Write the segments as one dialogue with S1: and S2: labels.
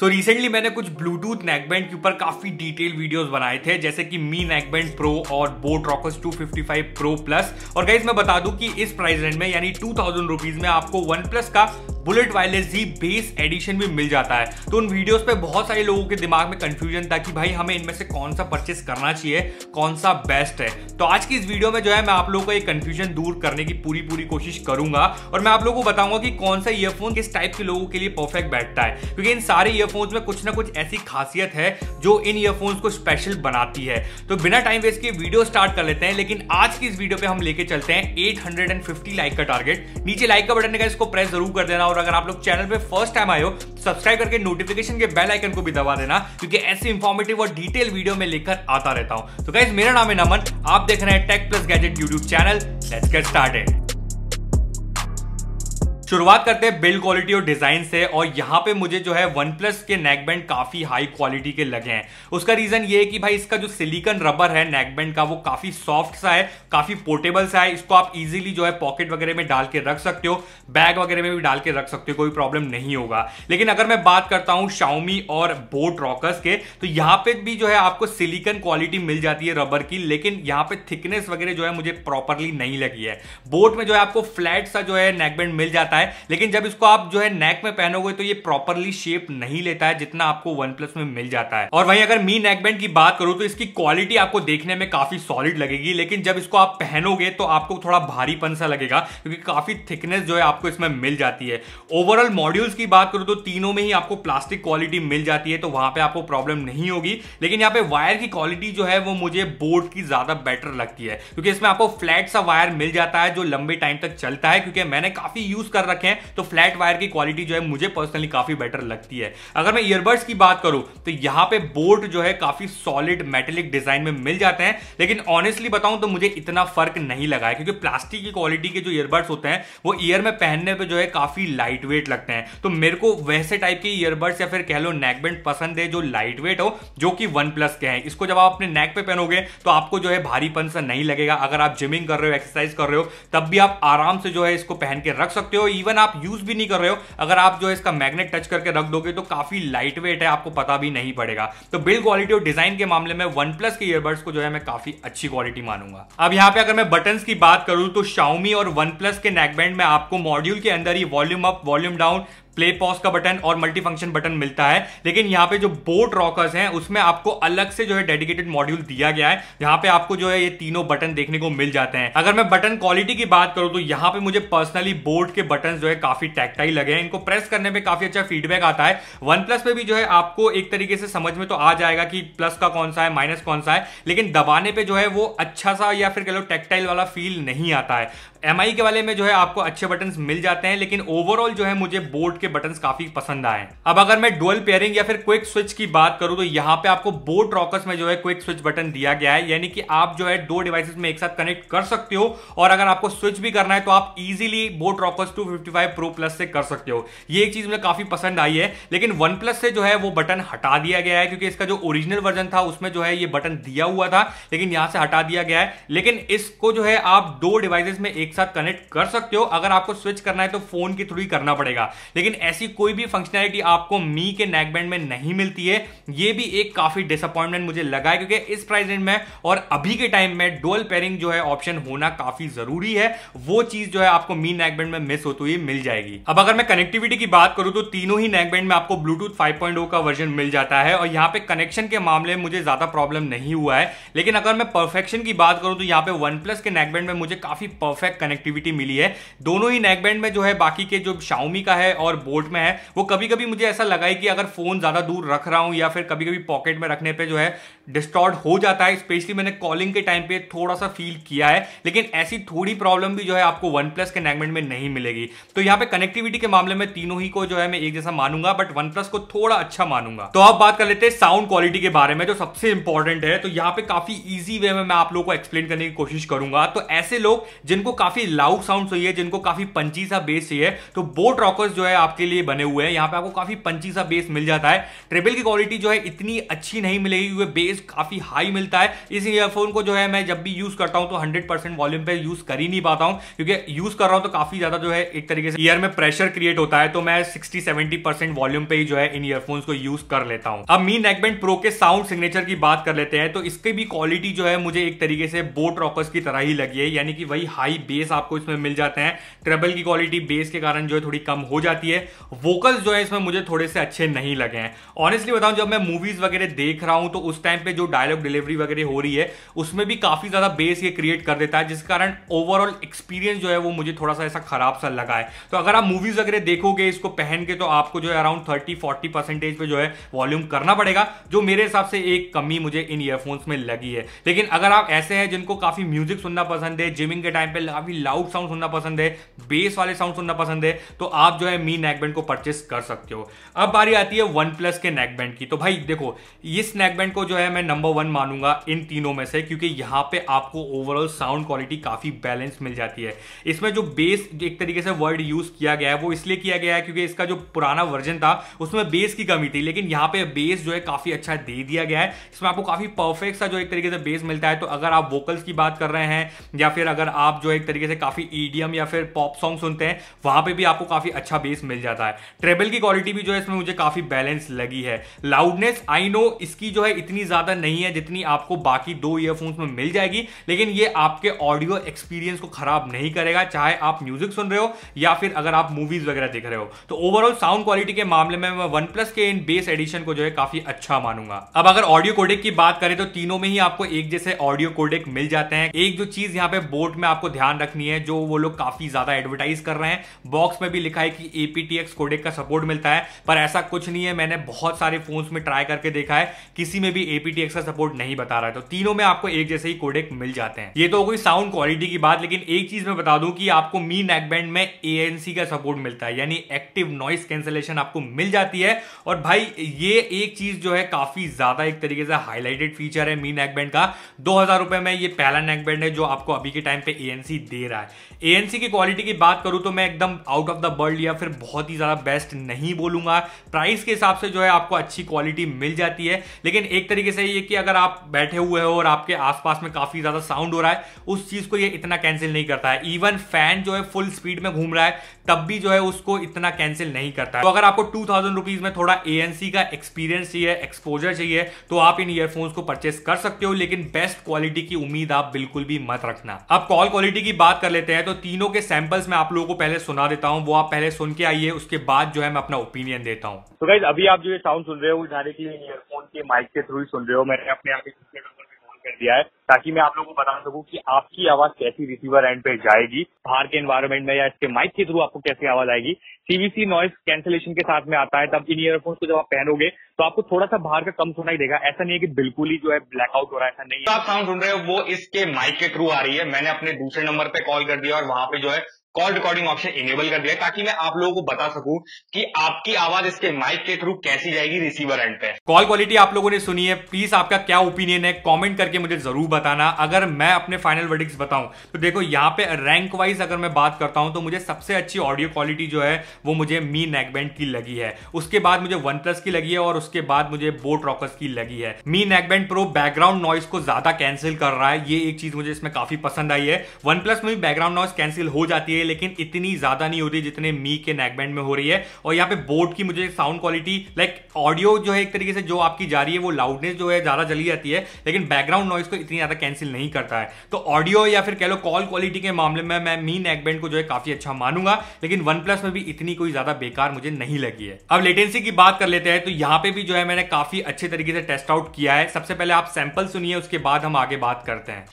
S1: सो so, recently मैंने कुछ Bluetooth neckband के ऊपर काफी डिटेल वीडियोस बनाए थे जैसे कि मी नेकबैंड प्रो और बोट रॉकस 255 प्रो प्लस और गाइज मैं बता दूं कि इस प्राइस रेंज में यानी टू थाउजेंड रुपीज में आपको वन प्लस का bullet wireless Z bass edition भी मिल जाता है तो उन वीडियोस पे बहुत सारे लोगों के दिमाग में कंफ्यूजन था कि भाई हमें इनमें से कौन सा परचेस करना चाहिए कौन सा बेस्ट है तो आज की इस वीडियो में जो है मैं आप लोगों को ये कंफ्यूजन दूर करने की पूरी पूरी कोशिश करूंगा और मैं आप लोगों को बताऊंगा कि कौन सा ईयरफोन किस टाइप के लोगों के लिए परफेक्ट बैठता है क्योंकि इन सारे ईयरफोन्स में कुछ ना कुछ ऐसी खासियत है जो इन ईयरफोन्स को स्पेशल बनाती है तो बिना टाइम वेस्ट के वीडियो स्टार्ट कर लेते हैं लेकिन आज की इस वीडियो पे हम लेके चलते हैं 850 लाइक का टारगेट नीचे लाइक का बटन है इसको प्रेस जरूर कर देना और अगर आप लोग चैनल पे फर्स्ट टाइम आए हो तो सब्सक्राइब करके नोटिफिकेशन के बेल आइकन को भी दबा देना क्योंकि ऐसे इंफॉर्मेटिव और डिटेल वीडियो में लेकर आता रहता हूं तो गाइज मेरा नाम है नमन आप देख रहे हैं tech plus gadget YouTube channel let's get started शुरुआत करते हैं बिल्ड क्वालिटी और डिजाइन से और यहाँ पे मुझे जो है वन प्लस के नेकबैंड काफी हाई क्वालिटी के लगे हैं उसका रीजन ये है कि भाई इसका जो सिलिकन रबर है नेकबैंड का वो काफी सॉफ्ट सा है काफी पोर्टेबल सा है इसको आप इजीली जो है पॉकेट वगैरह में डाल के रख सकते हो बैग वगैरह में भी डाल के रख सकते हो कोई प्रॉब्लम नहीं होगा लेकिन अगर मैं बात करता हूँ शाउमी और बोट रॉकर्स के तो यहाँ पे भी जो है आपको सिलिकन क्वालिटी मिल जाती है रबर की लेकिन यहाँ पे थिकनेस वगैरह जो है मुझे प्रॉपरली नहीं लगी है बोट में जो है आपको फ्लैट सा जो है नेकबैंड मिल जाता जाता है लेकिन जब इसको आप जो है नेक में पहनोगे तो ये प्रॉपरली शेप नहीं लेता है जितना आपको वन प्लस में मिल जाता है और वहीं अगर मी नेकबैंड की बात करूं तो इसकी क्वालिटी आपको देखने में काफी सॉलिड लगेगी लेकिन जब इसको आप पहनोगे तो आपको थोड़ा भारीपन सा लगेगा क्योंकि काफी थिकनेस जो है आपको इसमें मिल जाती है ओवरऑल मॉड्यूल्स की बात करूं तो तीनों में ही आपको प्लास्टिक क्वालिटी मिल जाती है तो वहां पर आपको प्रॉब्लम नहीं होगी लेकिन यहाँ पे वायर की क्वालिटी जो है वो मुझे बोर्ड की ज्यादा बेटर लगती है क्योंकि इसमें आपको फ्लैट सा वायर मिल जाता है जो लंबे टाइम तक चलता है क्योंकि मैंने काफी यूज कर कर रखे हैं तो फ्लैट वायर की क्वालिटी जो है मुझे पर्सनली काफी बेटर लगती है अगर मैं ईयरबड्स की बात करूं तो यहां पे बोर्ड जो है काफी सॉलिड मेटेलिक डिजाइन में मिल जाते हैं लेकिन ऑनेस्टली बताऊं तो मुझे इतना फर्क नहीं लगा है क्योंकि प्लास्टिक की क्वालिटी के जो ईयरबड्स होते हैं वो ईयर में पहनने पर जो है काफी लाइट वेट लगते हैं तो मेरे को वैसे टाइप के ईयरबड्स या फिर कह लो नेकबैंड पसंद है जो लाइट वेट हो जो कि वन प्लस के हैं इसको जब आप अपने नेक पे पहनोगे तो आपको जो है भारीपन सा नहीं लगेगा अगर आप जिमिंग कर रहे हो एक्सरसाइज कर रहे हो तब भी आप आराम से जो है इसको पहन के रख सकते हो इवन आप यूज भी नहीं कर रहे हो अगर आप जो है इसका मैग्नेट टच करके रख दोगे तो काफी लाइट वेट है आपको पता भी नहीं पड़ेगा तो बिल्ड क्वालिटी और डिजाइन के मामले में वन प्लस के ईयरबड्स को जो है मैं काफी अच्छी क्वालिटी मानूंगा अब यहाँ पे अगर मैं बटन की बात करूं तो शाउमी और वन प्लस के नेकबैंड में आपको मॉड्यूल के अंदर ही volume up volume down play pause का बटन और मल्टी फंक्शन बटन मिलता है लेकिन यहाँ पे जो बोट रॉकर्स हैं उसमें आपको अलग से जो है डेडिकेटेड मॉड्यूल दिया गया है यहाँ पे आपको जो है ये तीनों बटन देखने को मिल जाते हैं अगर मैं बटन क्वालिटी की बात करूँ तो यहाँ पे मुझे पर्सनली बोर्ड के बटन जो है काफी टैक्टाइल लगे हैं इनको प्रेस करने में काफी अच्छा फीडबैक आता है वन प्लस भी जो है आपको एक तरीके से समझ में तो आ जाएगा कि प्लस का कौन सा है माइनस कौन सा है लेकिन दबाने पर जो है वो अच्छा सा या फिर कह लो टेक्टाइल वाला फील नहीं आता है एम के वाले में जो है आपको अच्छे बटन मिल जाते हैं लेकिन ओवरऑल जो है मुझे बोर्ड के बटन काफी पसंद आए अब अगर मैं डुअल पेयरिंग या फिर क्विक स्विच की बात करूं तो यहाँ पे आपको बोर्ड रॉकर्स में जो है क्विक स्विच बटन दिया गया है यानी कि आप जो है दो डिवाइसेस में एक साथ कनेक्ट कर सकते हो और अगर आपको स्विच भी करना है तो आप easily boAt Rockerz two pro plus से कर सकते हो ये एक चीज मुझे काफी पसंद आई है लेकिन वन प्लस से जो है वो बटन हटा दिया गया है क्योंकि इसका जो ओरिजिनल वर्जन था उसमें जो है ये बटन दिया हुआ था लेकिन यहां से हटा दिया गया है लेकिन इसको जो है आप दो डिवाइसेस में एक साथ कनेक्ट कर सकते हो अगर आपको स्विच करना है तो फोन के थ्रू ही करना पड़ेगा लेकिन ऐसी कोई भी फंक्शनैलिटी आपको मी के नेकबैंड में नहीं मिलती है ये भी एक काफी डिसअपॉइंटमेंट मुझे लगा है क्योंकि इस प्राइस रेंज में और अभी के टाइम में डोल पेरिंग जो है ऑप्शन होना काफी जरूरी है वो चीज जो है आपको मी नेकबैंड में मिस होती हुई मिल जाएगी अब अगर मैं कनेक्टिविटी की बात करूं तो तीनों ही नेकबैंड में आपको ब्लूटूथ 5.0 का वर्जन मिल जाता है और यहाँ पे कनेक्शन के मामले में मुझे ज्यादा प्रॉब्लम नहीं हुआ है लेकिन अगर मैं परफेक्शन की बात करूं तो यहाँ पे वन प्लस के नेकबैंड में मुझे काफी परफेक्ट कनेक्टिविटी मिली है दोनों ही नेकबैंड में जो है बाकी के जो शाउमी का है और बोल्ट में है वो कभी कभी मुझे ऐसा लगा है कि अगर फोन ज्यादा दूर रख रहा हूं या फिर कभी कभी पॉकेट में रखने पर जो है डिस्टॉर्ड हो जाता है स्पेशली मैंने कॉलिंग के टाइम पे थोड़ा सा फील किया है लेकिन ऐसी थोड़ी प्रॉब्लम भी जो है आपको वन प्लस के नेगमेंट में नहीं मिलेगी तो यहाँ पे कनेक्टिविटी के मामले में तीनों ही को जो है मैं एक जैसा मानूंगा बट वन प्लस को थोड़ा अच्छा मानूंगा तो आप बात कर लेते हैं साउंड क्वालिटी के बारे में जो सबसे इंपॉर्टेंट है तो यहाँ पे काफी ईजी वे में मैं आप लोगों को एक्सप्लेन करने की कोशिश करूंगा तो ऐसे लोग जिनको काफी लाउड साउंड चाहिए जिनको काफी पंची सा बेस चाहिए तो बोट रॉकर्स जो है आपके लिए बने हुए हैं यहाँ पे आपको काफी पंची सा बेस मिल जाता है ट्रेबल की क्वालिटी जो है इतनी अच्छी नहीं मिलेगी क्योंकि बेस बेस काफ़ी हाई मिलता है इस ईयरफोन को जो है मैं जब भी यूज़ करता हूं तो हंड्रेड परसेंट वॉल्यूम पे यूज़ कर ही नहीं पाता हूं क्योंकि यूज़ कर रहा हूं तो काफ़ी ज़्यादा जो है एक तरीके से ईयर में प्रेशर क्रिएट होता है तो मैं सिक्सटी सेवेंटी परसेंट वॉल्यूम पे ही जो है इन ईयरफोन को यूज़ कर लेता हूं अब मी नेकबैंड प्रो के साउंड सिग्नेचर की बात कर लेते हैं तो इसके भी क्वालिटी जो है मुझे एक तरीके से बोट रॉकर्स की तरह ही लगी है यानी कि वही हाई बेस आपको इसमें मिल जाते हैं ट्रेबल की क्वालिटी बेस के कारण जो है थोड़ी कम हो जाती है वोकल्स जो है इसमें मुझे थोड़े से अच्छे नहीं लगे हैं ऑनेस्टली बताऊं जब मैं मूवीज वगैरह देख रहा हूं तो उस टाइम पे जो डायलॉग डिलीवरी वगैरह हो रही है उसमें भी काफ़ी ज़्यादा बेस ये क्रिएट कर देता है जिस कारण ओवरऑल एक्सपीरियंस जो है वो मुझे थोड़ा सा ऐसा खराब सा लगा है तो अगर आप मूवीज़ वगैरह देखोगे इसको पहन के तो आपको जो है अराउंड थर्टी फोर्टी परसेंटेज पे जो है वॉल्यूम करना पड़ेगा जो मेरे हिसाब से एक कमी मुझे इन ईयरफोन्स में लगी है लेकिन अगर आप ऐसे हैं जिनको काफ़ी म्यूजिक सुनना पसंद है जिमिंग के टाइम पे काफ़ी लाउड साउंड सुनना पसंद है बेस वाले साउंड सुनना पसंद है तो आप जो है मी नेकबैंड को परचेस कर सकते हो अब बारी आती है वन प्लस के नेकबैंड की तो भाई देखो इस नेकबैंड को जो है मैं नंबर वन मानूंगा इन तीनों में से क्योंकि यहाँ पे आपको ओवरऑल साउंड क्वालिटी काफ़ी बैलेंस मिल जाती है इसमें जो बेस एक तरीके से वर्ड यूज़ किया गया है वो इसलिए किया गया है क्योंकि इसका जो पुराना वर्जन था उसमें बेस की कमी थी लेकिन यहाँ पे बेस जो है काफ़ी अच्छा दे दिया गया है इसमें आपको काफ़ी परफेक्ट सा जो एक तरीके से बेस मिलता है तो अगर आप वोकल्स की बात कर रहे हैं या फिर अगर आप जो एक तरीके से काफ़ी ईडीएम या फिर पॉप सॉन्ग सुनते हैं वहाँ पर भी आपको काफ़ी अच्छा बेस मिल जाता है ट्रेबल की क्वालिटी भी जो है इसमें मुझे काफ़ी बैलेंस लगी है लाउडनेस आई नो इसकी जो है इतनी ज़्यादा ज़्यादा नहीं है जितनी आपको बाकी दो ईयरफोन्स में मिल जाएगी लेकिन ये आपके ऑडियो एक्सपीरियंस को खराब नहीं करेगा चाहे आप म्यूजिक सुन रहे हो या फिर अगर आप मूवीज वगैरह देख रहे हो तो ओवरऑल साउंड क्वालिटी के मामले में मैं वन प्लस के इन बेस एडिशन को जो है काफी अच्छा मानूंगा अब अगर ऑडियो कोडेक की बात करें तो तीनों में ही आपको एक जैसे ऑडियो कोडेक मिल जाते हैं एक जो चीज यहाँ पे बोर्ड में आपको ध्यान रखनी है जो वो लोग काफी ज्यादा एडवर्टाइज कर रहे हैं बॉक्स में भी लिखा है कि एपीटीएक्स कोडेक का सपोर्ट मिलता है पर ऐसा कुछ नहीं है मैंने बहुत सारे फोन में ट्राई करके देखा है किसी में भी एपी वीटीएक्स का सपोर्ट नहीं बता रहा है तो तीनों में आपको एक जैसे ही कोडेक मिल जाते हैं ये तो कोई साउंड क्वालिटी की बात लेकिन एक चीज मैं बता दूं कि आपको मी नेकबैंड में एएनसी का सपोर्ट मिलता है यानी एक्टिव नॉइस कैंसलेशन आपको मिल जाती है और भाई ये एक चीज जो है काफी ज्यादा एक तरीके से हाईलाइटेड फीचर है मी नेकबैंड का दो में ये पहला नेकबैंड है जो आपको अभी के टाइम पे एएनसी दे रहा है एएनसी की क्वालिटी की बात करूं तो मैं एकदम आउट ऑफ द वर्ल्ड या फिर बहुत ही ज्यादा बेस्ट नहीं बोलूंगा प्राइस के हिसाब से जो है आपको अच्छी क्वालिटी मिल जाती है लेकिन एक तरीके से यही है कि अगर आप बैठे हुए हो और आपके आसपास में काफी ज्यादा साउंड हो रहा है उस चीज को ये इतना कैंसिल नहीं करता है इवन फैन जो है फुल स्पीड में घूम रहा है तब भी जो है उसको इतना कैंसिल नहीं करता है तो अगर आपको टू थाउजेंड रुपीज में थोड़ा एएनसी का एक्सपीरियंस चाहिए एक्सपोजर चाहिए तो आप इन ईयरफोन्स को परचेस कर सकते हो लेकिन बेस्ट क्वालिटी की उम्मीद आप बिल्कुल भी मत रखना अब कॉल क्वालिटी की बात कर लेते हैं तो तीनों के सैंपल्स मैं आप लोगों को पहले सुना देता हूँ वो आप पहले सुन के आइए उसके बाद जो है मैं अपना ओपिनियन देता हूँ तो so अभी आप जो साउंड सुन रहे हो उठाने के लिए आपके माइक के थ्रू ही सुन रहे हो मैंने अपने आप ही कर दिया है ताकि मैं आप लोगों को बता सकूं कि आपकी आवाज कैसी रिसीवर एंड पे जाएगी बाहर के एनवायरमेंट में या इसके माइक के थ्रू आपको कैसी आवाज आएगी सीवीसी नॉइस कैंसिलेशन के साथ में आता है तब इन ईयरफोन को जब आप पहनोगे तो आपको थोड़ा सा बाहर का कम सुनाई देगा ऐसा नहीं है कि बिल्कुल ही जो है ब्लैकआउट हो रहा है ऐसा नहीं है। आप साउंड सुन रहे हो वो इसके माइक के थ्रू आ रही है मैंने अपने दूसरे नंबर पे कॉल कर दिया और वहां पे जो है कॉल रिकॉर्डिंग ऑप्शन इनेबल कर दिया ताकि मैं आप लोगों को बता सकूं कि आपकी आवाज इसके माइक के थ्रू कैसी जाएगी रिसीवर एंड पे कॉल क्वालिटी आप लोगों ने सुनी है प्लीज आपका क्या ओपिनियन है कमेंट करके मुझे जरूर बताना अगर मैं अपने फाइनल वर्डिक्स बताऊं तो देखो यहाँ पे रैंक वाइज अगर मैं बात करता हूं तो मुझे सबसे अच्छी ऑडियो क्वालिटी जो है वो मुझे मी नेकबैंड की लगी है उसके बाद मुझे वन प्लस की लगी है और उसके बाद मुझे बोट रॉकर्स की लगी है Mi neckband pro background noise को ज्यादा कैंसिल कर रहा है ये एक चीज मुझे इसमें काफी पसंद आई है वन प्लस में भी बैकग्राउंड नॉइस कैंसिल हो जाती है है लेकिन इतनी ज्यादा नहीं हो रही जितने मी के नेकबैंड में हो रही है और यहाँ पे बोट की मुझे साउंड क्वालिटी लाइक ऑडियो जो है एक तरीके से जो आपकी जा रही है वो लाउडनेस जो है ज्यादा चली जाती है लेकिन बैकग्राउंड नॉइज को इतनी ज्यादा कैंसिल नहीं करता है तो ऑडियो या फिर कह लो कॉल क्वालिटी के मामले में मैं मी नेकबैंड को जो है काफी अच्छा मानूंगा लेकिन वन में भी इतनी कोई ज्यादा बेकार मुझे नहीं लगी है अब लेटेंसी की बात कर लेते हैं तो यहाँ पे भी जो है मैंने काफी अच्छे तरीके से टेस्ट आउट किया है सबसे पहले आप सैंपल सुनिए उसके बाद हम आगे बात करते हैं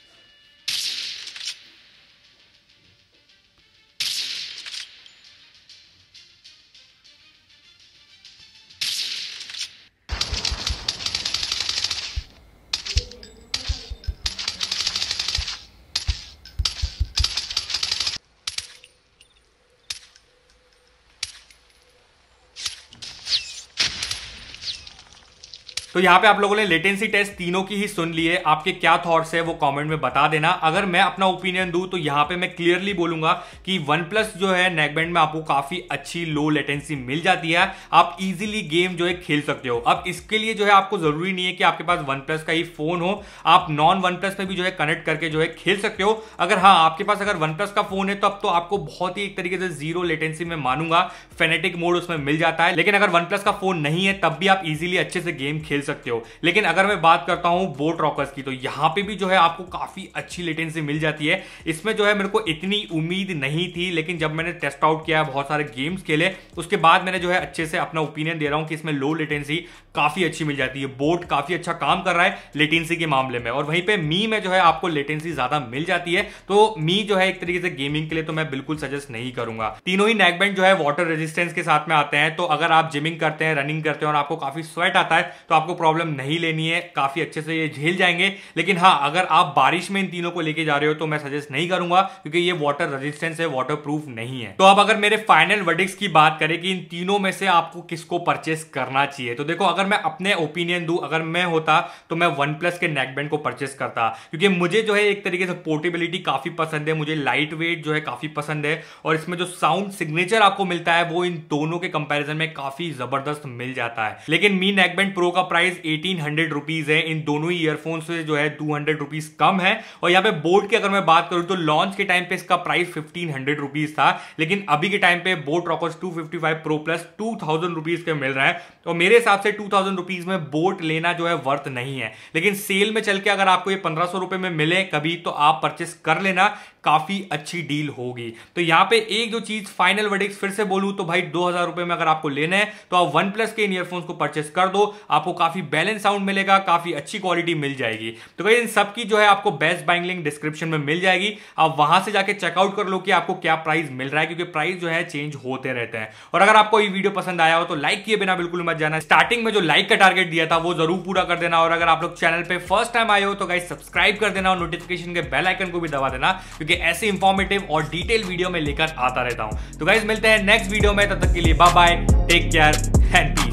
S1: तो यहाँ पे आप लोगों ने लेटेंसी टेस्ट तीनों की ही सुन ली है आपके क्या थॉट्स है वो कमेंट में बता देना अगर मैं अपना ओपिनियन दूं तो यहाँ पे मैं क्लियरली बोलूंगा कि वन प्लस जो है नेकबैंड में आपको काफी अच्छी लो लेटेंसी मिल जाती है आप इजिली गेम जो है खेल सकते हो अब इसके लिए जो है आपको जरूरी नहीं है कि आपके पास वन प्लस का ही फोन हो आप नॉन वन प्लस में भी जो है कनेक्ट करके जो है खेल सकते हो अगर हाँ आपके पास अगर वन प्लस का फोन है तब तो, तो आपको बहुत ही एक तरीके से जीरो लेटेंसी में मानूंगा फेनेटिक मोड उसमें मिल जाता है लेकिन अगर वन प्लस का फोन नहीं है तब भी आप इजिली अच्छे से गेम खेल खेल सकते हो लेकिन अगर मैं बात करता हूं बोट रॉकर्स की तो यहां पे भी जो है आपको काफी अच्छी लेटेंसी मिल जाती है इसमें जो है मेरे को इतनी उम्मीद नहीं थी लेकिन जब मैंने टेस्ट आउट किया बहुत सारे गेम्स खेले उसके बाद मैंने जो है अच्छे से अपना ओपिनियन दे रहा हूं कि इसमें लो लेटेंसी काफी अच्छी मिल जाती है बोट काफी अच्छा काम कर रहा है लेटेंसी के मामले में और वहीं पर मी में जो है आपको लेटेंसी ज्यादा मिल जाती है तो मी जो है एक तरीके से गेमिंग के लिए तो मैं बिल्कुल सजेस्ट नहीं करूंगा तीनों ही नेकबैंड जो है वाटर रेजिस्टेंस के साथ में आते हैं तो अगर आप जिमिंग करते हैं रनिंग करते हैं और आपको काफी स्वेट आता है तो आपको आपको प्रॉब्लम नहीं लेनी है काफ़ी अच्छे से ये झेल जाएंगे लेकिन हाँ अगर आप बारिश में इन तीनों को लेके जा रहे हो तो मैं सजेस्ट नहीं करूंगा क्योंकि ये वाटर रेजिस्टेंस है वाटर नहीं है तो अब अगर मेरे फाइनल वर्डिक्स की बात करें कि इन तीनों में से आपको किसको परचेस करना चाहिए तो देखो अगर मैं अपने ओपिनियन दू अगर मैं होता तो मैं वन के नेकबैंड को परचेस करता क्योंकि मुझे जो है एक तरीके से पोर्टेबिलिटी काफी पसंद है मुझे लाइट वेट जो है काफी पसंद है और इसमें जो साउंड सिग्नेचर आपको मिलता है वो इन दोनों के कंपेरिजन में काफी जबरदस्त मिल जाता है लेकिन मी नेकबैंड प्रो का प्राइस एटीन हंड्रेड रुपीज है इन दोनों ही ईयरफोन से जो है टू हंड्रेड रुपीज कम है और यहाँ पे बोट की अगर मैं बात करूँ तो लॉन्च के टाइम पे इसका प्राइस फिफ्टीन हंड्रेड रुपीज था लेकिन अभी के टाइम पे boAt Rockerz two fifty five pro plus two thousand rupees के मिल रहा है और मेरे हिसाब से टू थाउजेंड रुपीज में बोट लेना जो है वर्थ नहीं है लेकिन सेल में चल के अगर आपको ये पंद्रह सौ रुपए में मिले कभी तो आप परचेस कर लेना काफी अच्छी डील होगी तो यहां पे एक जो चीज फाइनल वर्डिक्स फिर से बोलू तो भाई दो हजार रुपए में अगर आपको लेना है तो आप वन प्लस के इन ईयरफोन्स को परचेस कर दो आपको काफी बैलेंस साउंड मिलेगा काफी अच्छी क्वालिटी मिल जाएगी तो भाई इन सबकी जो है आपको बेस्ट बाइंग लिंक डिस्क्रिप्शन में मिल जाएगी आप वहां से जाकर चेकआउट कर लो कि आपको क्या प्राइस मिल रहा है क्योंकि प्राइस जो है चेंज होते रहते हैं और अगर आपको ये वीडियो पसंद आया हो तो लाइक किए बिना बिल्कुल मत जाना स्टार्टिंग में जो लाइक का टारगेट दिया था वो जरूर पूरा कर देना और अगर आप लोग चैनल पर फर्स्ट टाइम आए हो तो गाइड सब्सक्राइब कर देना और नोटिफिकेशन के बेलाइकन को भी दबा देना क्योंकि क्योंकि ऐसे इंफॉर्मेटिव और डिटेल वीडियो में लेकर आता रहता हूं तो गाइज मिलते हैं नेक्स्ट वीडियो में तब तक के लिए bye bye take care and piece